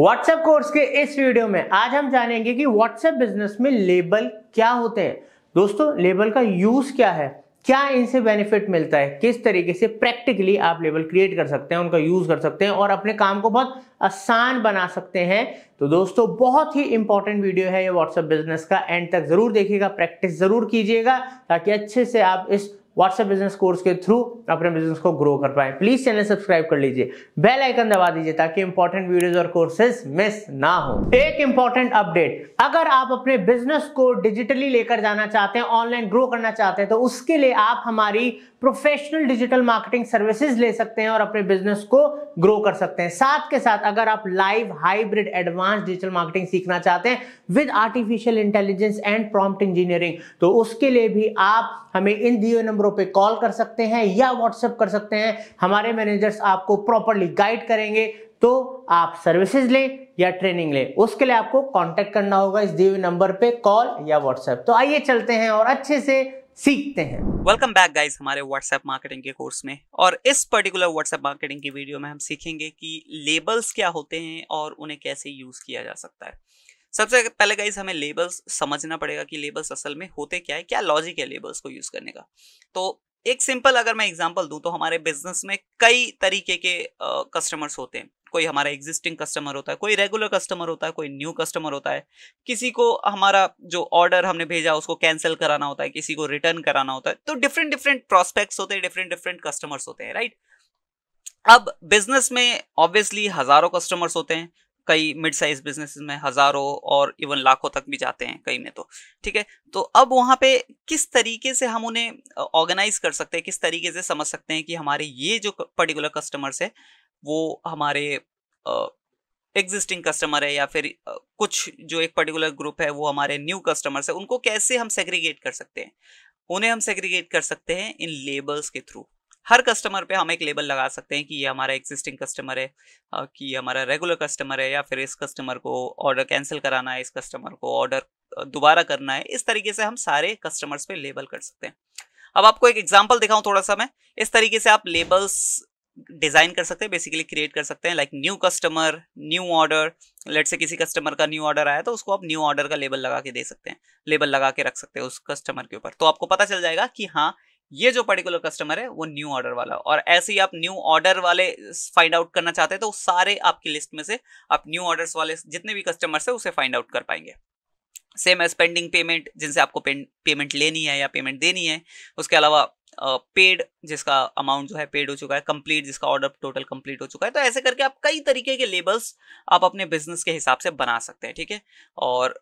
WhatsApp course के इस video में आज हम जानेंगे कि व्हाट्सएप बिजनेस में लेबल क्या होते हैं दोस्तों लेबल का यूज क्या है क्या इनसे बेनिफिट मिलता है किस तरीके से प्रैक्टिकली आप लेबल क्रिएट कर सकते हैं उनका यूज कर सकते हैं और अपने काम को बहुत आसान बना सकते हैं तो दोस्तों बहुत ही इंपॉर्टेंट वीडियो है ये व्हाट्सएप बिजनेस का एंड तक जरूर देखिएगा प्रैक्टिस जरूर कीजिएगा ताकि अच्छे से आप इस व्हाट्सएप बिजनेस कोर्स के थ्रू अपने बिजनेस को ग्रो कर पाए प्लीज चैनल सब्सक्राइब कर लीजिए बेल आइकन दबा दीजिए ताकि इंपॉर्टेंट वीडियोस और कोर्सेज मिस ना हो एक इंपॉर्टेंट अपडेट अगर आप अपने बिजनेस को डिजिटली लेकर जाना चाहते हैं ऑनलाइन ग्रो करना चाहते हैं तो उसके लिए आप हमारी प्रोफेशनल डिजिटल मार्केटिंग सर्विसेज ले सकते हैं और अपने बिजनेस को ग्रो कर सकते हैं साथ के साथ अगर आप live hybrid advance digital marketing सीखना चाहते हैं with artificial intelligence and prompt engineering तो उसके लिए भी आप हमें इन दिए नंबरों पे कॉल कर सकते हैं या व्हाट्सएप कर सकते हैं हमारे मैनेजर्स आपको प्रॉपरली गाइड करेंगे तो आप सर्विसेज लें या ट्रेनिंग लें उसके लिए आपको कांटेक्ट करना होगा इस दिए नंबर पे कॉल या व्हाट्सएप तो आइए चलते हैं और अच्छे से सीखते हैं वेलकम बैक गाइज हमारे व्हाट्सएप मार्केटिंग के कोर्स में और इस पर्टिकुलर व्हाट्सएप मार्केटिंग की वीडियो में हम सीखेंगे कि लेबल्स क्या होते हैं और उन्हें कैसे यूज किया जा सकता है सबसे पहले गाइज हमें लेबल्स समझना पड़ेगा कि लेबल्स असल में होते क्या है क्या लॉजिक है लेबल्स को यूज करने का तो एक सिंपल अगर मैं एग्जाम्पल दूँ तो हमारे बिजनेस में कई तरीके के कस्टमर्स होते हैं कोई हमारा एग्जिस्टिंग कस्टमर होता है कोई रेगुलर कस्टमर होता है कोई न्यू कस्टमर होता है किसी को हमारा जो ऑर्डर हमने भेजा उसको कैंसिल कराना होता है किसी को रिटर्न कराना होता है तो डिफरेंट डिफरेंट प्रोस्पेक्ट्स होते हैं डिफरेंट डिफरेंट कस्टमर्स होते हैं राइट अब बिजनेस में ऑब्वियसली हजारों कस्टमर्स होते हैं कई मिड साइज बिजनेस में हजारों और इवन लाखों तक भी जाते हैं कई में तो ठीक है तो अब वहाँ पे किस तरीके से हम उन्हें ऑर्गेनाइज कर सकते हैं किस तरीके से समझ सकते हैं कि हमारे ये जो पर्टिकुलर कस्टमर्स है वो हमारे एग्जिस्टिंग कस्टमर है या फिर कुछ जो एक पर्टिकुलर ग्रुप है वो हमारे न्यू कस्टमर्स है उनको कैसे हम सेग्रीगेट कर सकते हैं उन्हें हम सेग्रीगेट कर सकते हैं इन लेबल्स के थ्रू हर कस्टमर पे हम एक लेबल लगा सकते हैं कि ये हमारा एग्जिस्टिंग कस्टमर है कि ये हमारा रेगुलर कस्टमर है या फिर इस कस्टमर को ऑर्डर कैंसिल कराना है इस कस्टमर को ऑर्डर दोबारा करना है इस तरीके से हम सारे कस्टमर्स पे लेबल कर सकते हैं अब आपको एक एग्जाम्पल दिखाऊं थोड़ा सा मैं इस तरीके से आप लेबल्स डिज़ाइन कर सकते हैं बेसिकली क्रिएट कर सकते हैं like new customer new order let's say किसी कस्टमर का न्यू ऑर्डर आया तो उसको आप न्यू ऑर्डर का लेबल लगा के दे सकते हैं लेबल लगा के रख सकते हैं उस कस्टमर के ऊपर तो आपको पता चल जाएगा कि हाँ ये जो पर्टिकुलर कस्टमर है वो न्यू ऑर्डर वाला और ऐसे ही आप न्यू ऑर्डर वाले फाइंड आउट करना चाहते हैं तो सारे आपकी लिस्ट में से आप न्यू ऑर्डर्स वाले जितने भी कस्टमर्स है उसे फाइंड आउट कर पाएंगे सेम एज पेंडिंग पेमेंट जिनसे आपको पेमेंट लेनी है या पेमेंट देनी है उसके अलावा पेड जिसका अमाउंट जो है पेड हो चुका है कंप्लीट जिसका ऑर्डर टोटल कंप्लीट हो चुका है तो ऐसे करके आप कई तरीके के लेबल्स आप अपने बिजनेस के हिसाब से बना सकते हैं ठीक है और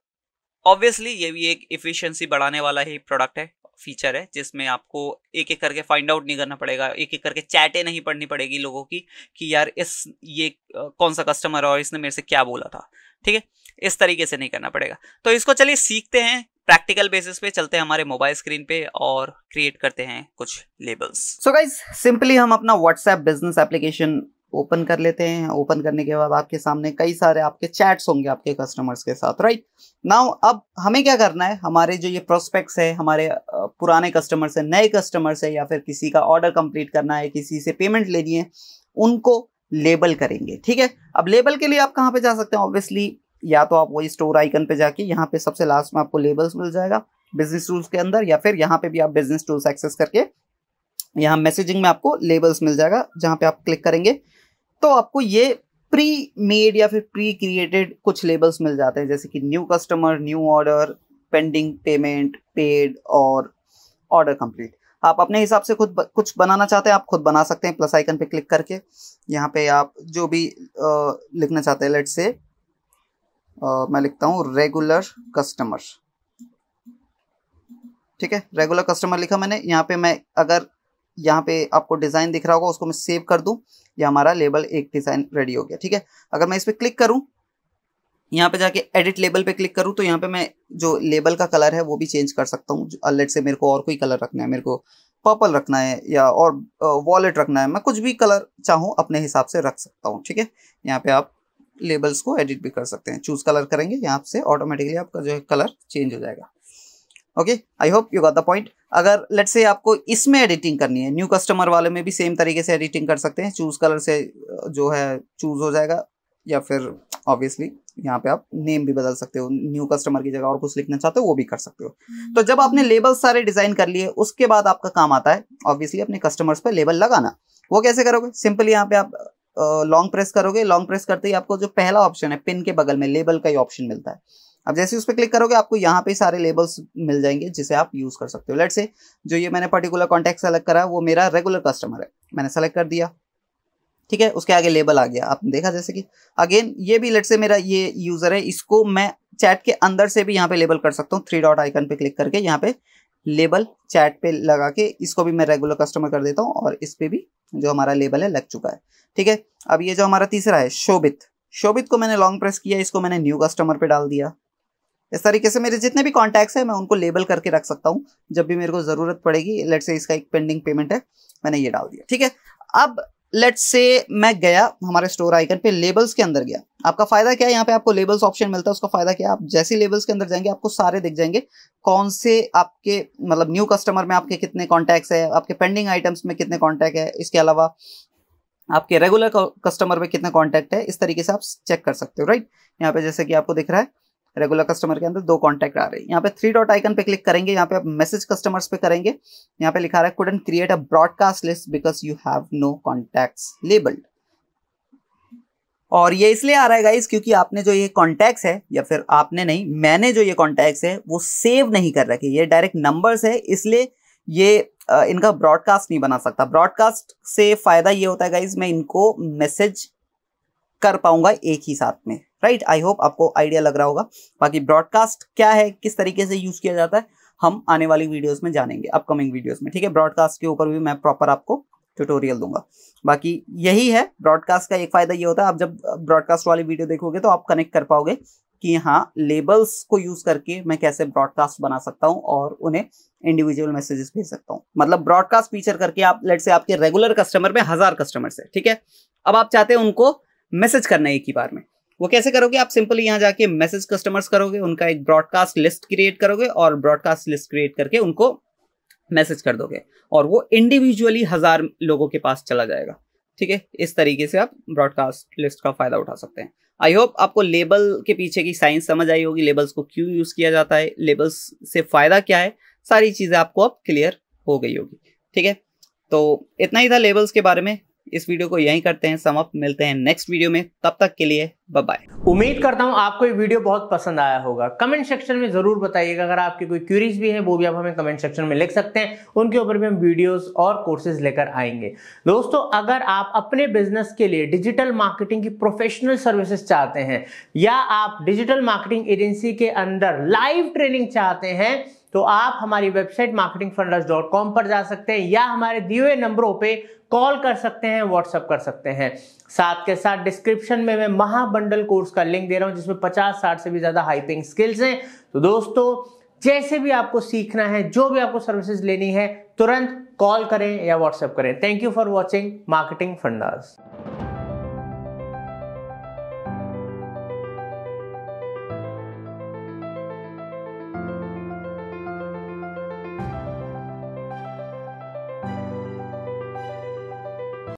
ऑब्वियसली ये भी एक इफिशियंसी बढ़ाने वाला ही प्रोडक्ट है फीचर है जिसमें आपको एक एक करके फाइंड आउट नहीं करना पड़ेगा एक एक करके चैटें नहीं पढ़नी पड़ेगी लोगों की कि यार इस ये कौन सा कस्टमर है और इसने मेरे से क्या बोला था ठीक है इस तरीके से नहीं करना पड़ेगा तो इसको चलिए सीखते हैं प्रैक्टिकल बेसिस पे चलते हैं हमारे मोबाइल स्क्रीन पे और क्रिएट करते हैं कुछ लेबल्स सो गाइज सिंपली हम अपना व्हाट्सएप बिजनेस एप्लीकेशन ओपन कर लेते हैं ओपन करने के बाद आपके सामने कई सारे आपके चैट्स होंगे आपके कस्टमर्स के साथ राइट नाउ अब हमें क्या करना है हमारे जो ये प्रोस्पेक्ट्स है हमारे पुराने कस्टमर्स है नए कस्टमर्स है या फिर किसी का ऑर्डर कंप्लीट करना है किसी से पेमेंट लेनी है उनको लेबल करेंगे ठीक है अब लेबल के लिए आप कहाँ पे जा सकते हैं ऑब्वियसली या तो आप वही स्टोर आइकन पे जाके यहाँ पे सबसे लास्ट में आपको लेबल्स मिल जाएगा बिजनेस टूल्स के अंदर या फिर यहाँ पे भी आप बिजनेस टूल्स एक्सेस करके यहाँ मैसेजिंग में आपको लेबल्स मिल जाएगा जहाँ पे आप क्लिक करेंगे तो आपको ये प्री मेड या फिर प्री क्रिएटेड कुछ लेबल्स मिल जाते हैं जैसे कि new customer new order pending payment paid और ऑर्डर कंप्लीट आप अपने हिसाब से खुद कुछ बनाना चाहते हैं आप खुद बना सकते हैं प्लस आइकन पे क्लिक करके यहाँ पे आप जो भी आ, लिखना चाहते हैं लेट से मैं लिखता हूँ रेगुलर कस्टमर ठीक है रेगुलर कस्टमर लिखा मैंने यहाँ पे मैं अगर यहाँ पे आपको डिज़ाइन दिख रहा होगा उसको मैं सेव कर दूँ या हमारा लेबल एक डिज़ाइन रेडी हो गया ठीक है अगर मैं इस पर क्लिक करूँ यहाँ पे जाके एडिट लेबल पे क्लिक करूँ तो यहाँ पे मैं जो लेबल का कलर है वो भी चेंज कर सकता हूँ अलट से मेरे को और कोई कलर रखना है मेरे को पर्पल रखना है या और वॉलेट रखना है मैं कुछ भी कलर चाहूँ अपने हिसाब से रख सकता हूँ ठीक है यहाँ पे आप लेबल्स को एडिट भी कर सकते हैं चूज कलर करेंगे यहाँ से ऑटोमेटिकली आपका जो है कलर चेंज हो जाएगा okay I hope you got the point अगर लेट्स से आपको इसमें एडिटिंग करनी है न्यू कस्टमर वाले में भी सेम तरीके से एडिटिंग कर सकते हैं चूज कलर से जो है चूज हो जाएगा या फिर ऑब्वियसली यहाँ पे आप नेम भी बदल सकते हो न्यू कस्टमर की जगह और कुछ लिखना चाहते हो वो भी कर सकते हो हम्म। तो जब आपने लेबल सारे डिजाइन कर लिए उसके बाद आपका काम आता है ऑब्वियसली अपने कस्टमर्स पर लेबल लगाना वो कैसे करोगे सिंपली यहाँ पे आप लॉन्ग प्रेस करोगे लॉन्ग प्रेस करते ही आपको जो पहला ऑप्शन है पिन के बगल में लेबल का ही ऑप्शन मिलता है अब जैसे उस पर क्लिक करोगे आपको यहाँ पे सारे लेबल्स मिल जाएंगे जिसे आप यूज़ कर सकते हो लेट से जो ये मैंने पर्टिकुलर कॉन्टेक्ट सेलेक्ट करा वो मेरा रेगुलर कस्टमर है मैंने सेलेक्ट कर दिया ठीक है उसके आगे लेबल आ गया आपने देखा जैसे कि अगेन ये भी लेट से मेरा ये यूज़र है इसको मैं चैट के अंदर से भी यहाँ पे लेबल कर सकता हूँ थ्री डॉट आइकन पे क्लिक करके यहाँ पे लेबल चैट पे लगा के इसको भी मैं रेगुलर कस्टमर कर देता हूँ और इस पर भी जो हमारा लेबल है लग चुका है ठीक है अब ये जो हमारा तीसरा है शोभित शोभित को मैंने लॉन्ग प्रेस किया इसको मैंने न्यू कस्टमर पे डाल दिया इस तरीके से मेरे जितने भी कॉन्टैक्ट्स हैं मैं उनको लेबल करके रख सकता हूँ जब भी मेरे को ज़रूरत पड़ेगी लेट से इसका एक पेंडिंग पेमेंट है मैंने ये डाल दिया ठीक है अब लेट से मैं गया हमारे स्टोर आइकन पे लेबल्स के अंदर गया आपका फायदा क्या है यहाँ पे आपको लेबल्स ऑप्शन मिलता है उसका फायदा क्या है आप जैसे लेबल्स के अंदर जाएंगे आपको सारे दिख जाएंगे कौन से आपके मतलब न्यू कस्टमर में आपके कितने कॉन्टैक्ट्स है आपके पेंडिंग आइटम्स में कितने कॉन्टैक्ट है इसके अलावा आपके रेगुलर कस्टमर में कितने कॉन्टैक्ट है इस तरीके से आप चेक कर सकते हो राइट यहाँ पे जैसे कि आपको दिख रहा है रेगुलर कस्टमर के अंदर दो कॉन्टैक्ट आ रहे हैं यहाँ पे थ्री डॉट आइकन पे क्लिक करेंगे यहाँ पे आप मैसेज कस्टमर्स पे करेंगे यहाँ पे लिखा रहा है couldn't create a broadcast list because you have no contact labelled और ये इसलिए आ रहा है गाइज क्योंकि आपने जो ये कॉन्टैक्ट्स है या फिर आपने नहीं मैंने जो ये कॉन्टैक्ट्स है वो सेव नहीं कर रखे ये डायरेक्ट नंबर्स है इसलिए ये इनका ब्रॉडकास्ट नहीं बना सकता ब्रॉडकास्ट से फ़ायदा ये होता है गाइज मैं इनको मैसेज कर पाऊंगा एक ही साथ में राइट आई होप आपको आइडिया लग रहा होगा बाकी ब्रॉडकास्ट क्या है किस तरीके से यूज किया जाता है हम आने वाली वीडियोस में जानेंगे अपकमिंग वीडियोस में ठीक है ब्रॉडकास्ट के ऊपर भी मैं प्रॉपर आपको ट्यूटोरियल दूंगा बाकी यही है ब्रॉडकास्ट का एक फायदा ये होता है आप जब ब्रॉडकास्ट वाली वीडियो देखोगे तो आप कनेक्ट कर पाओगे कि हाँ लेबल्स को यूज करके मैं कैसे ब्रॉडकास्ट बना सकता हूँ और उन्हें इंडिविजुअल मैसेजेस भेज सकता हूँ मतलब ब्रॉडकास्ट फीचर करके आप लेट से आपके रेगुलर कस्टमर में हजार कस्टमर है ठीक है अब आप चाहते हैं उनको मैसेज करना है एक ही बार में वो कैसे करोगे आप सिंपली यहाँ जाके मैसेज कस्टमर्स करोगे उनका एक ब्रॉडकास्ट लिस्ट क्रिएट करोगे और ब्रॉडकास्ट लिस्ट क्रिएट करके उनको मैसेज कर दोगे और वो इंडिविजुअली हजार लोगों के पास चला जाएगा ठीक है इस तरीके से आप ब्रॉडकास्ट लिस्ट का फायदा उठा सकते हैं आई होप आपको लेबल के पीछे की साइंस समझ आई होगी लेबल्स को क्यों यूज किया जाता है लेबल्स से फायदा क्या है सारी चीजें आपको अब क्लियर हो गई होगी ठीक है तो इतना ही था लेबल्स के बारे में इस वीडियो को यहीं करते हैं समाप्त मिलते हैं नेक्स्ट वीडियो में तब तक के लिए बाय उम्मीद करता हूं आपको ये वीडियो बहुत पसंद आया होगा कमेंट सेक्शन में जरूर बताइएगा अगर आपकी कोई क्यूरीज भी है वो भी आप हमें कमेंट सेक्शन में लिख सकते हैं उनके ऊपर भी हम वीडियोस और कोर्सेज लेकर आएंगे दोस्तों अगर आप अपने बिजनेस के लिए डिजिटल मार्केटिंग की प्रोफेशनल सर्विसेज चाहते हैं या आप डिजिटल मार्केटिंग एजेंसी के अंदर लाइव ट्रेनिंग चाहते हैं तो आप हमारी वेबसाइट मार्केटिंग पर जा सकते हैं या हमारे दिए हुए नंबरों पे कॉल कर सकते हैं व्हाट्सअप कर सकते हैं साथ के साथ डिस्क्रिप्शन में मैं महाबंडल कोर्स का लिंक दे रहा हूं जिसमें 50 साठ से भी ज़्यादा हाइपिंग स्किल्स हैं तो दोस्तों जैसे भी आपको सीखना है जो भी आपको सर्विसेज लेनी है तुरंत कॉल करें या व्हाट्सएप करें thank you for watching marketing fundas